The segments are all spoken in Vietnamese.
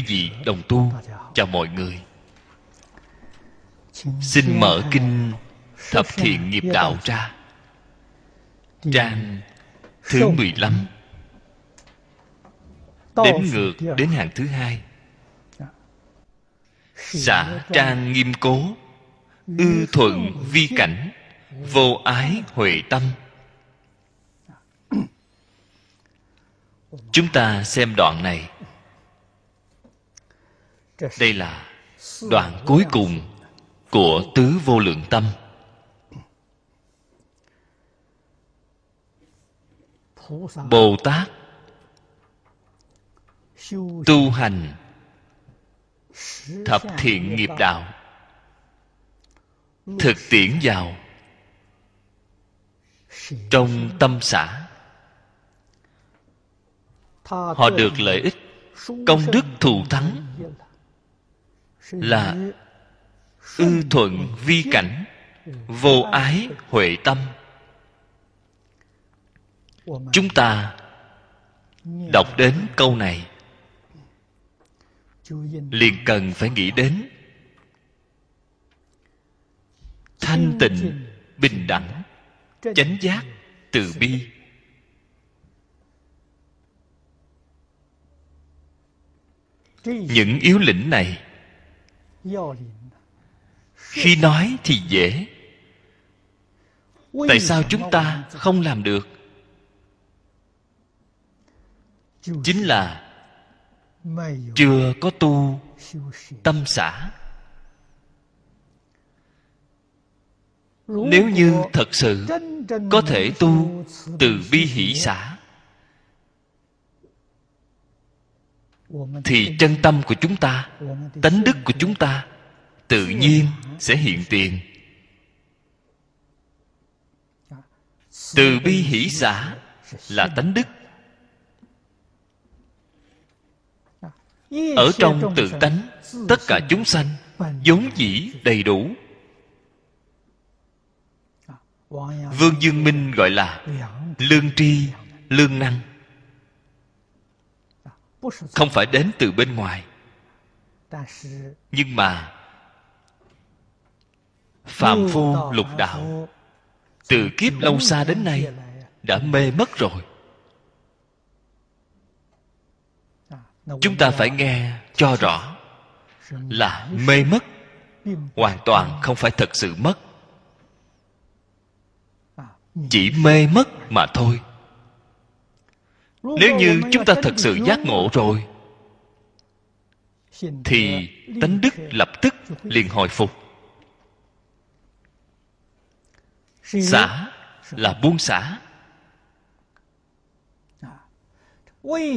chư vị đồng tu chào mọi người xin mở kinh thập thiện nghiệp đạo ra trang thứ 15 đếm ngược đến hàng thứ hai xả trang nghiêm cố ư thuận vi cảnh vô ái huệ tâm chúng ta xem đoạn này đây là đoạn cuối cùng của tứ vô lượng tâm bồ tát tu hành thập thiện nghiệp đạo thực tiễn vào trong tâm xã họ được lợi ích công đức thù thắng là ư thuận vi cảnh vô ái huệ tâm chúng ta đọc đến câu này liền cần phải nghĩ đến thanh tịnh bình đẳng chánh giác từ bi những yếu lĩnh này khi nói thì dễ tại sao chúng ta không làm được chính là chưa có tu tâm xã nếu như thật sự có thể tu từ bi hỷ xã thì chân tâm của chúng ta tánh đức của chúng ta tự nhiên sẽ hiện tiền từ bi hỷ xã là tánh đức ở trong tự tánh tất cả chúng sanh vốn dĩ đầy đủ vương dương minh gọi là lương tri lương năng không phải đến từ bên ngoài nhưng mà phạm phu lục đạo từ kiếp lâu xa đến nay đã mê mất rồi à, chúng ta phải nghe cho rõ là mê mất hoàn toàn không phải thật sự mất à, chỉ mê mất mà thôi nếu như chúng ta thật sự giác ngộ rồi thì tánh đức lập tức liền hồi phục xả là buông xả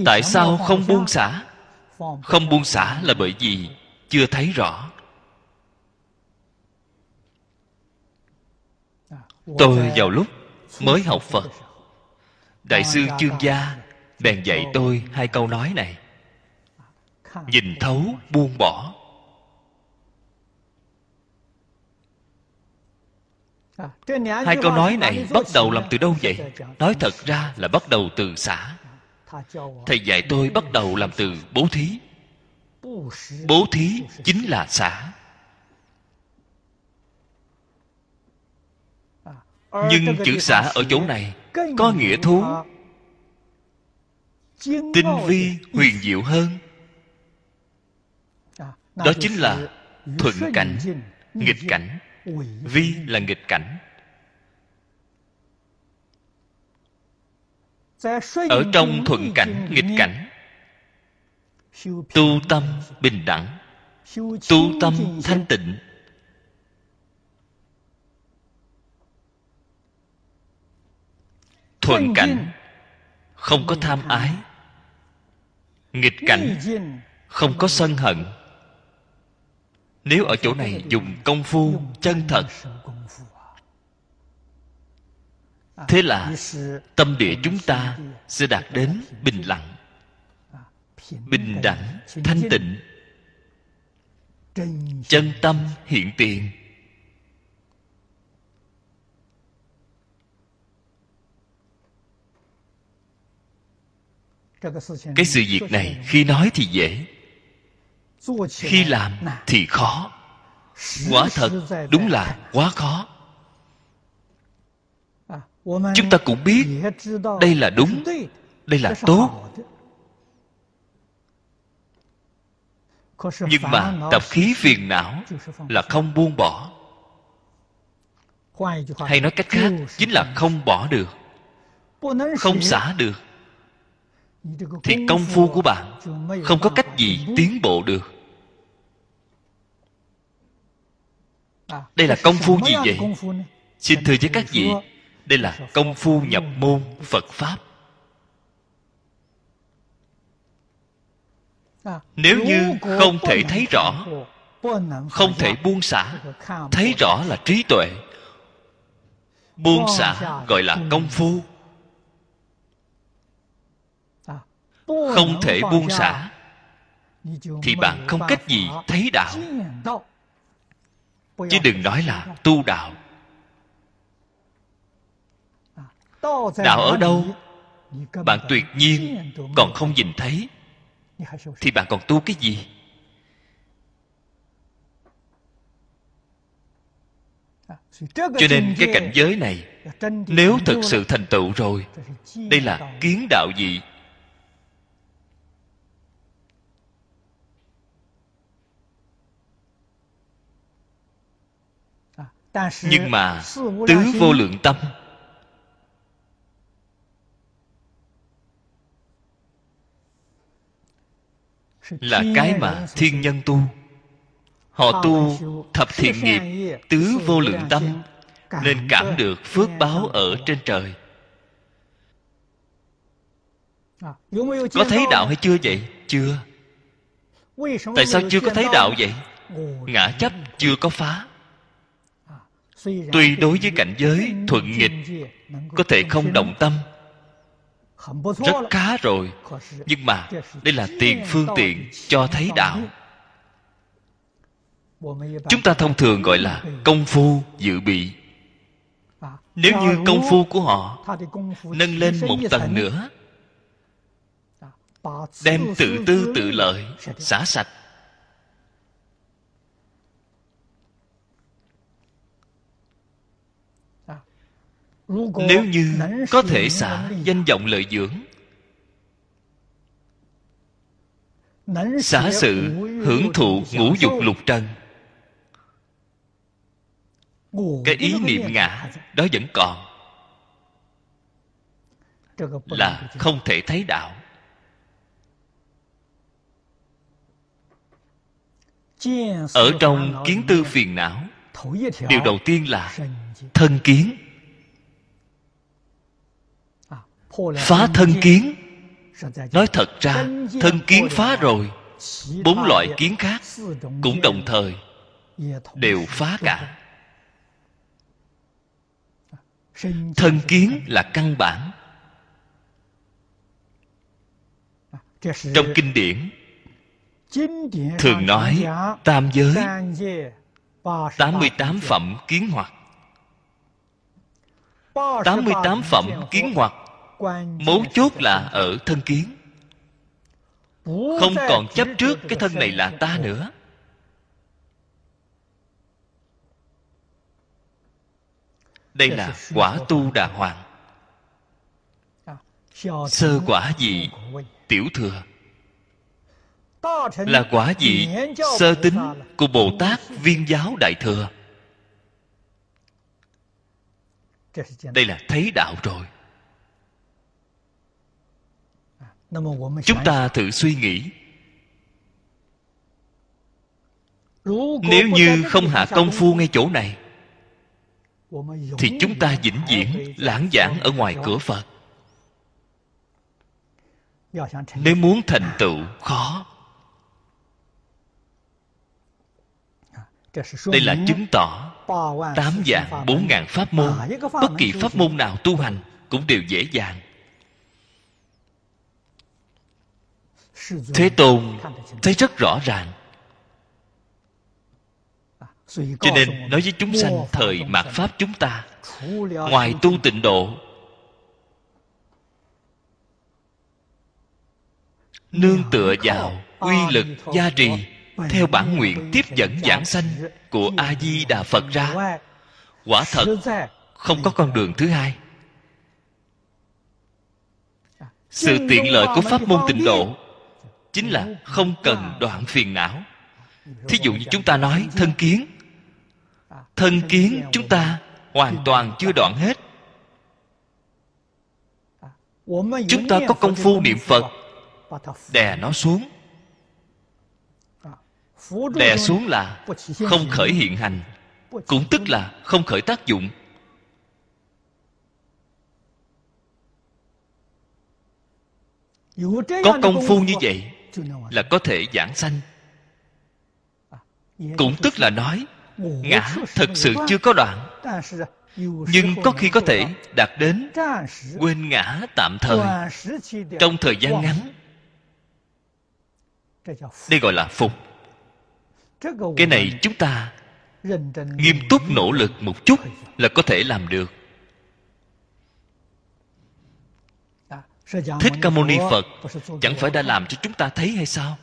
tại sao không buông xả không buông xả là bởi vì chưa thấy rõ tôi vào lúc mới học phật đại sư chương gia bèn dạy tôi hai câu nói này nhìn thấu buông bỏ hai câu nói này bắt đầu làm từ đâu vậy nói thật ra là bắt đầu từ xã thầy dạy tôi bắt đầu làm từ bố thí bố thí chính là xã nhưng chữ xã ở chỗ này có nghĩa thú tinh vi huyền diệu hơn à, đó chính là thuận cảnh nghịch cảnh vi là nghịch cảnh ở trong thuận cảnh nghịch cảnh tu tâm bình đẳng tu tâm thanh tịnh thuận cảnh không có tham ái nghịch cảnh không có sân hận nếu ở chỗ này dùng công phu chân thật thế là tâm địa chúng ta sẽ đạt đến bình lặng bình đẳng thanh tịnh chân tâm hiện tiền cái sự việc này khi nói thì dễ khi làm thì khó quả thật đúng là quá khó chúng ta cũng biết đây là đúng đây là tốt nhưng mà tập khí phiền não là không buông bỏ hay nói cách khác chính là không bỏ được không xả được thì công phu của bạn không có cách gì tiến bộ được đây là công phu gì vậy xin thưa với các vị đây là công phu nhập môn phật pháp nếu như không thể thấy rõ không thể buông xả thấy rõ là trí tuệ buông xả gọi là công phu không thể buông xả thì bạn không cách gì thấy đạo chứ đừng nói là tu đạo à, đạo ở đâu bạn tuyệt nhiên còn không nhìn thấy thì bạn còn tu cái gì à, cho nên cái cảnh giới này nếu thực sự thành tựu rồi đây là kiến đạo gì? nhưng mà tứ vô lượng tâm là cái mà thiên nhân tu họ tu thập thiện nghiệp tứ vô lượng tâm nên cảm được phước báo ở trên trời à, có thấy đạo hay chưa vậy chưa tại sao chưa có thấy đạo vậy ngã chấp chưa có phá tuy đối với cảnh giới thuận nghịch có thể không động tâm rất khá rồi nhưng mà đây là tiền phương tiện cho thấy đạo chúng ta thông thường gọi là công phu dự bị nếu như công phu của họ nâng lên một tầng nữa đem tự tư tự lợi xả sạch nếu như có thể xả danh vọng lợi dưỡng xả sự hưởng thụ ngũ dục lục trần cái ý niệm ngã đó vẫn còn là không thể thấy đạo ở trong kiến tư phiền não điều đầu tiên là thân kiến phá thân kiến nói thật ra thân kiến phá rồi bốn loại kiến khác cũng đồng thời đều phá cả thân kiến là căn bản à, trong kinh điển thường nói tam giới tám mươi tám phẩm kiến hoạt tám phẩm kiến hoạt mấu chốt là ở thân kiến không còn chấp trước cái thân này là ta nữa đây à, là quả tu đà hoàng sơ quả gì, tiểu thừa là quả dị sơ tính của bồ tát viên giáo đại thừa đây là thấy đạo rồi chúng ta thử suy nghĩ nếu như không hạ công phu ngay chỗ này thì chúng ta vĩnh viễn lãng giảng ở ngoài cửa phật nếu muốn thành tựu khó đây là chứng tỏ tám dạng bốn ngàn pháp môn à, bất kỳ pháp môn nào tu hành cũng đều dễ dàng thế tôn thấy rất rõ ràng à, cho nên nói với chúng sanh thời mạt pháp chúng ta ngoài tu tịnh độ nương tựa vào uy lực gia trì theo bản nguyện tiếp dẫn giảng sanh của a di đà phật ra quả thật không có con đường thứ hai à, sự tiện lợi của pháp môn tịnh độ chính là không cần đoạn phiền não thí dụ như chúng ta nói thân kiến thân kiến chúng ta hoàn toàn chưa đoạn hết chúng ta có công phu niệm phật đè nó xuống đè xuống là không khởi hiện hành cũng tức là không khởi tác dụng có công phu như vậy là có thể giảng sanh cũng tức là nói ngã thật sự chưa có đoạn nhưng có khi có thể đạt đến quên ngã tạm thời trong thời gian ngắn đây gọi là phục cái này chúng ta nghiêm túc nỗ lực một chút là có thể làm được thích ca mâu ni phật chẳng phải đã làm cho chúng ta thấy hay sao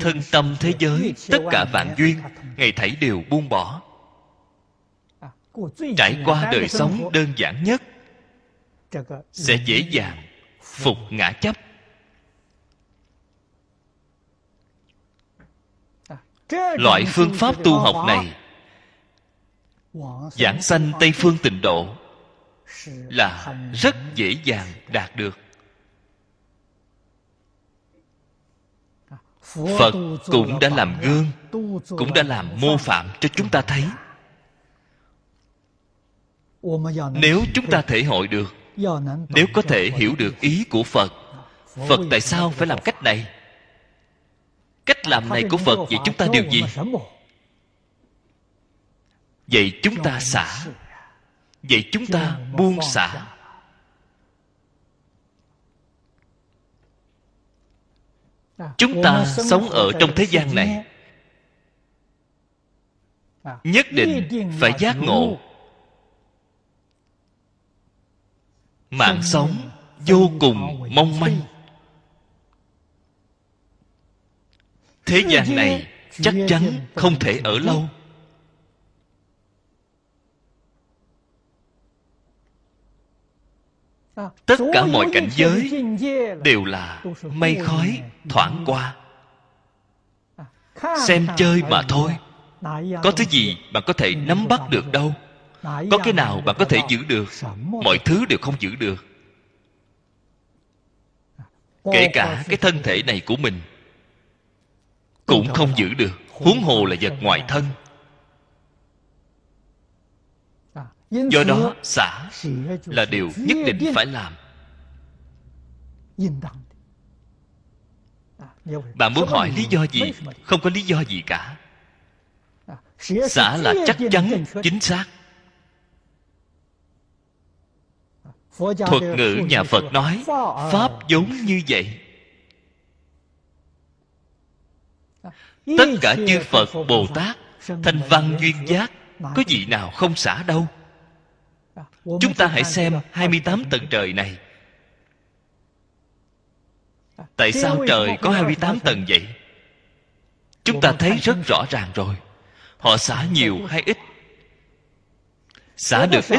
thân tâm thế giới tất cả vạn duyên ngày thảy đều buông bỏ trải qua đời sống đơn giản nhất sẽ dễ dàng phục ngã chấp loại phương pháp tu học này giảng sanh tây phương tịnh độ là rất dễ dàng đạt được phật cũng đã làm gương cũng đã làm mô phạm cho chúng ta thấy nếu chúng ta thể hội được nếu có thể hiểu được ý của phật phật tại sao phải làm cách này cách làm này của phật vậy chúng ta điều gì vậy chúng ta xả vậy chúng ta buông xả chúng ta sống ở trong thế gian này nhất định phải giác ngộ mạng sống vô cùng mong manh thế gian này chắc chắn không thể ở lâu Ờ, tất cả mọi cảnh giới đều là mây khói thoảng qua à, xem chơi mà thôi có thứ gì bạn có thể nắm bắt được đâu có cái nào bạn có thể giữ được mọi thứ đều không giữ được à, kể cả cái thân thể này của mình cũng không giữ được huống hồ là vật ngoài thân do đó xả là điều nhất định phải làm bạn à, muốn hỏi lý do gì không có lý do gì cả à, xả là chắc chắn chính xác thuật ngữ nhà phật nói à. pháp vốn như vậy tất cả chư phật bồ tát thanh văn duyên giác có gì nào không xả đâu Chúng ta hãy xem 28 tầng trời này Tại sao trời có 28 tầng vậy? Chúng ta thấy rất rõ ràng rồi Họ xả nhiều hay ít Xả được ít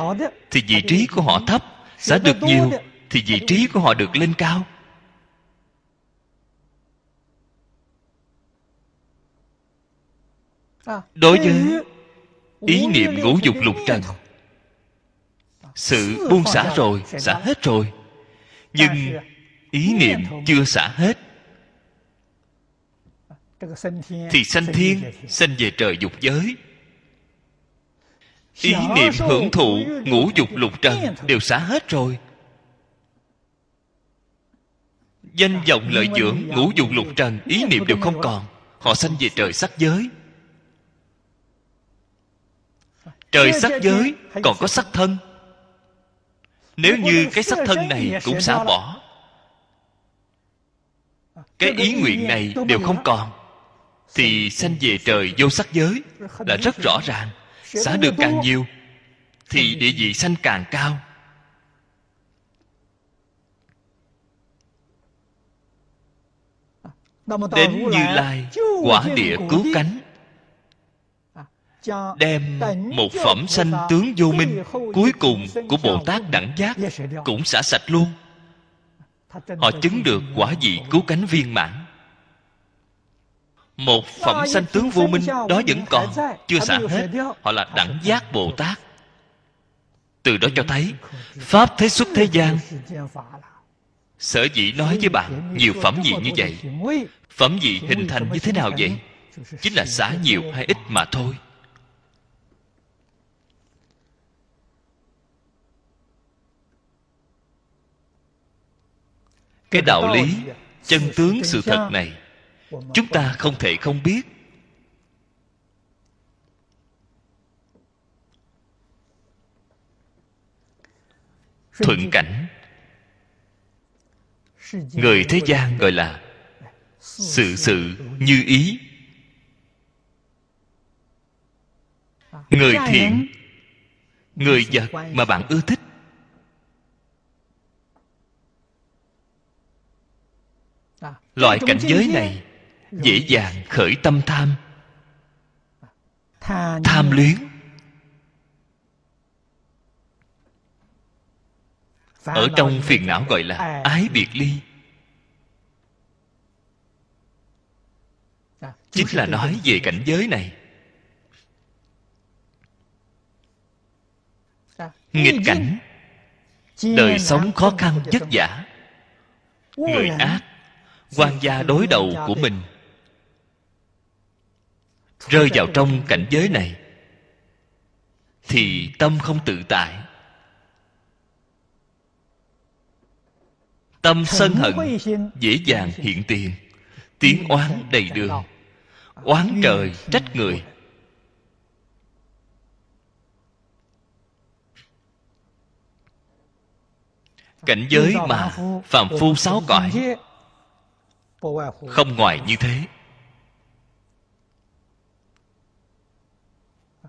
thì vị trí của họ thấp Xả được nhiều thì vị trí của họ được lên cao Đối với ý niệm ngũ dục lục trần sự buông xả rồi xả hết rồi nhưng ý niệm chưa xả hết thì sanh thiên sanh về trời dục giới ý niệm hưởng thụ ngũ dục lục trần đều xả hết rồi danh vọng lợi dưỡng ngũ dục lục trần ý niệm đều không còn họ sanh về trời sắc giới trời sắc giới còn có sắc thân nếu như cái sắc thân này cũng xả bỏ cái ý nguyện này đều không còn thì sanh về trời vô sắc giới là rất rõ ràng xả được càng nhiều thì địa vị sanh càng cao đến như lai quả địa cứu cánh đem một phẩm sanh tướng vô minh cuối cùng của bồ tát đẳng giác cũng xả sạch luôn họ chứng được quả vị cứu cánh viên mãn một phẩm sanh tướng vô minh đó vẫn còn chưa xả hết họ là đẳng giác bồ tát từ đó cho thấy pháp thế xuất thế gian sở dĩ nói với bạn nhiều phẩm vị như vậy phẩm vị hình thành như thế nào vậy chính là xả nhiều hay ít mà thôi cái đạo lý chân tướng sự thật này chúng ta không thể không biết thuận cảnh người thế gian gọi là sự sự như ý à, người thiện người vật mà bạn ưa thích loại cảnh giới này dễ dàng khởi tâm tham tham luyến ở trong phiền não gọi là à. ái biệt ly à, chính là nói về cảnh giới này à, nghịch cảnh đời sống khó khăn vất vả người ác quan gia đối đầu của mình rơi vào trong cảnh giới này thì tâm không tự tại tâm sân hận dễ dàng hiện tiền tiếng oán đầy đường oán trời trách người cảnh giới mà phàm phu sáu cõi không ngoài như thế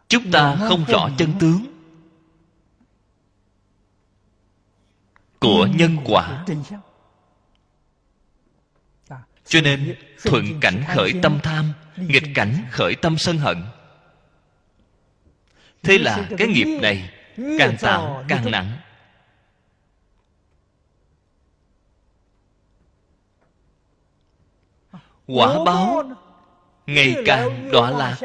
chúng ta không rõ chân tướng của nhân quả cho nên thuận cảnh khởi tâm tham nghịch cảnh khởi tâm sân hận thế là cái nghiệp này càng tạo càng nặng quả báo ngày càng đọa lạc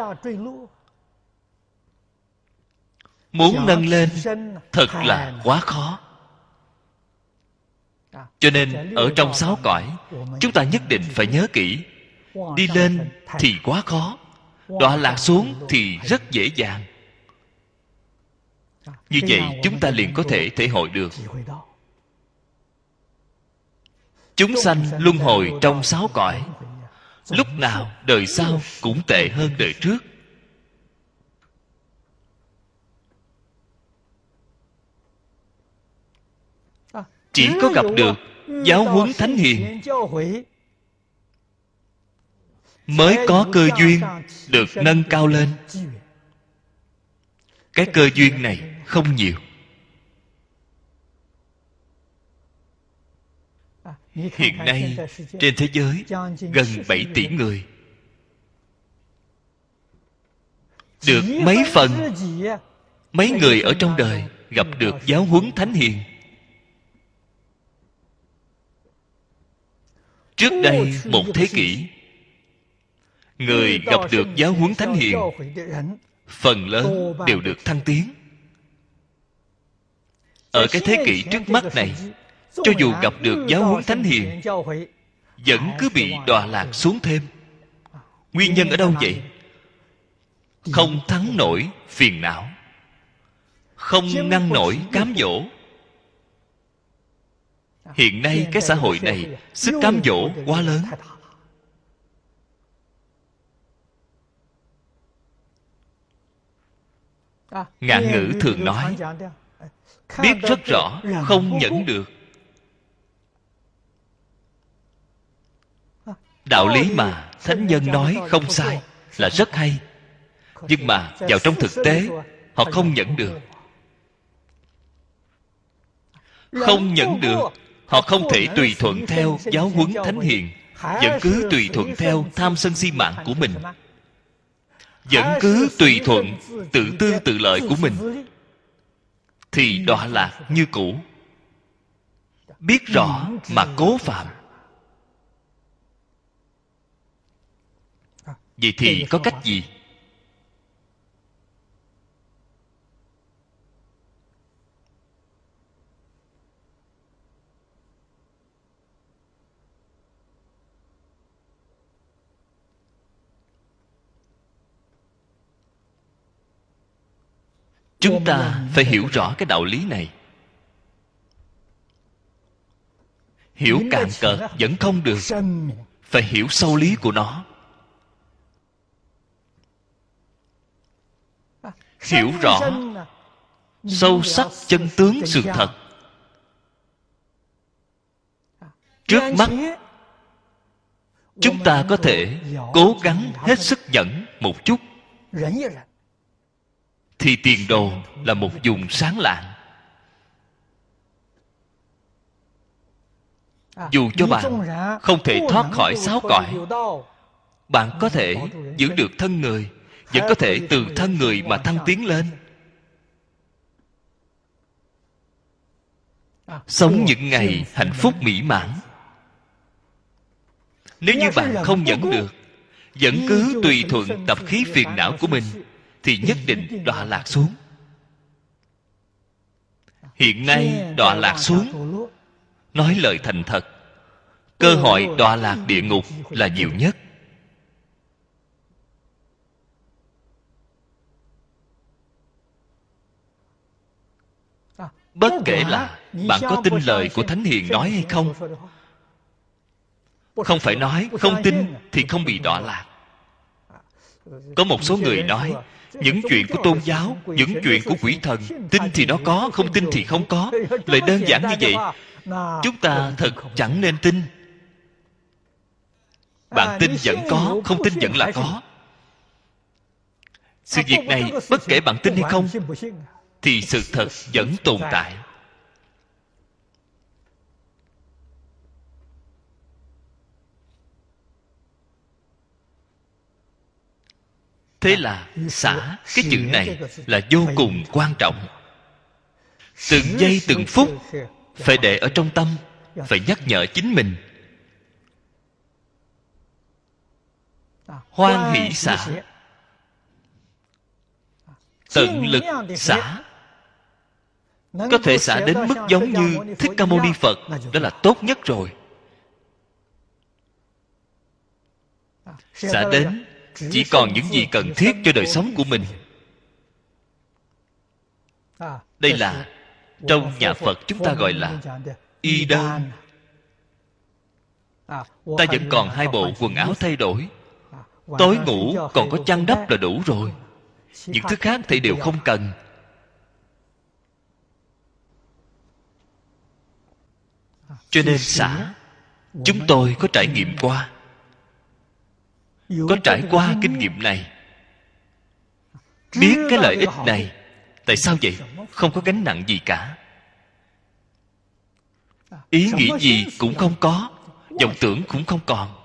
muốn nâng lên thật là quá khó à, cho nên ở trong sáu cõi chúng ta nhất định phải nhớ kỹ đi lên thì quá khó đọa lạc xuống thì rất dễ dàng à, như vậy chúng ta liền có thể thể hội được chúng sanh luân hồi trong sáu cõi lúc nào đời sau cũng tệ hơn đời trước chỉ có gặp được giáo huấn thánh hiền mới có cơ duyên được nâng cao lên cái cơ duyên này không nhiều hiện nay trên thế giới gần 7 tỷ người được mấy phần mấy người ở trong đời gặp được giáo huấn thánh hiền trước đây một thế kỷ người gặp được giáo huấn thánh hiền phần lớn đều được thăng tiến ở cái thế kỷ trước mắt này cho dù gặp được giáo huấn thánh hiền vẫn cứ bị đọa lạc xuống thêm nguyên nhân ở đâu vậy không thắng nổi phiền não không ngăn nổi cám dỗ hiện nay cái xã hội này sức cám dỗ quá lớn à, ngạn ngữ thường nói biết rất rõ không nhẫn được đạo lý mà thánh nhân nói không sai là rất hay nhưng mà vào trong thực tế họ không nhận được không nhận được họ không thể tùy thuận theo giáo huấn thánh hiền vẫn cứ tùy thuận theo tham sân si mạng của mình vẫn cứ tùy thuận tự tư tự lợi của mình thì đọa lạc như cũ biết rõ mà cố phạm vậy thì có cách gì chúng ta phải hiểu rõ cái đạo lý này hiểu cạn cợt vẫn không được phải hiểu sâu lý của nó hiểu rõ sâu sắc chân tướng sự thật à, trước mắt chúng ta có thể cố gắng hết sức nhẫn một chút thì tiền đồ là một vùng sáng lạng à, dù cho bạn không thể thoát khỏi sáu cõi bạn có thể giữ được thân người vẫn có thể từ thân người mà thăng tiến lên sống những ngày hạnh phúc mỹ mãn nếu như bạn không nhận được vẫn cứ tùy thuận tập khí phiền não của mình thì nhất định đọa lạc xuống hiện nay đọa lạc xuống nói lời thành thật cơ hội đọa lạc địa ngục là nhiều nhất bất kể là bạn có tin lời của thánh hiền nói hay không không phải nói không tin à? thì không bị đọa lạc à, có một số người nói những chuyện của tôn giáo những chuyện của quỷ thần tin thì nó có không tin thì không có lời đơn giản như vậy chúng ta thật chẳng nên tin à, bạn tin vẫn có không tin vẫn là có sự việc này bất kể bạn tin hay không thì sự thật vẫn tồn tại thế là xả cái chữ này là vô cùng quan trọng từng giây từng phút phải để ở trong tâm phải nhắc nhở chính mình hoan hỷ xả tận lực xả có thể xả đến mức giống như thích ca mâu ni phật đó là tốt nhất rồi à, xả đến chỉ còn những gì cần thiết cho đời sống của mình à, đây là trong nhà phật chúng ta gọi là y đan à, ta vẫn còn hai bộ quần áo thay đổi tối ngủ còn có chăn đắp là đủ rồi những thứ khác thì đều không cần cho nên xã chúng tôi có trải nghiệm qua có trải qua kinh nghiệm này biết cái lợi ích này tại sao vậy không có gánh nặng gì cả ý nghĩ gì cũng không có vọng tưởng cũng không còn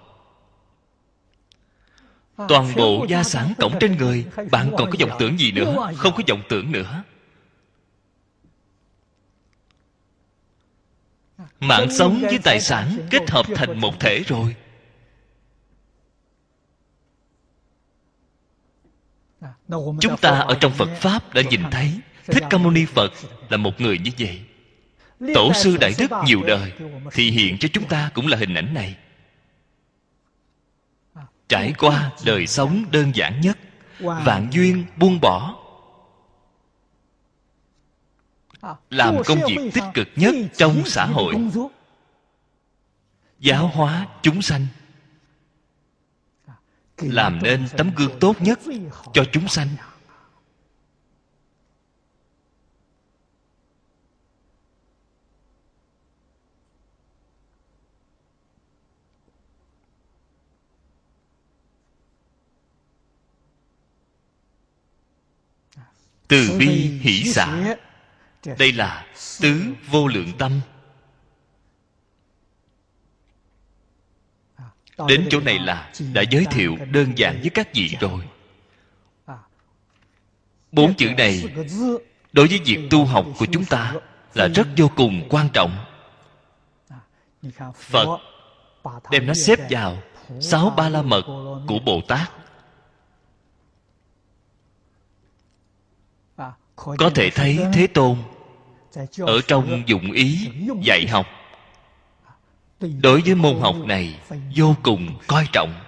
à, toàn bộ gia sản cổng trên người bạn còn có vọng tưởng gì nữa không có vọng tưởng nữa mạng sống với tài sản kết hợp thành một thể rồi chúng ta ở trong phật pháp đã nhìn thấy thích ca mâu ni phật là một người như vậy tổ sư đại đức nhiều đời thì hiện cho chúng ta cũng là hình ảnh này à, trải qua đời sống đơn giản nhất vạn duyên buông bỏ làm công việc tích cực nhất trong xã hội giáo hóa chúng sanh làm nên tấm gương tốt nhất cho chúng sanh từ bi hỷ xã đây là tứ vô lượng tâm đến chỗ này là đã giới thiệu đơn giản với các vị rồi bốn chữ này đối với việc tu học của chúng ta là rất vô cùng quan trọng phật đem nó xếp vào sáu ba la mật của bồ tát có thể thấy thế tôn ở trong dụng ý dạy học đối với môn học này vô cùng coi trọng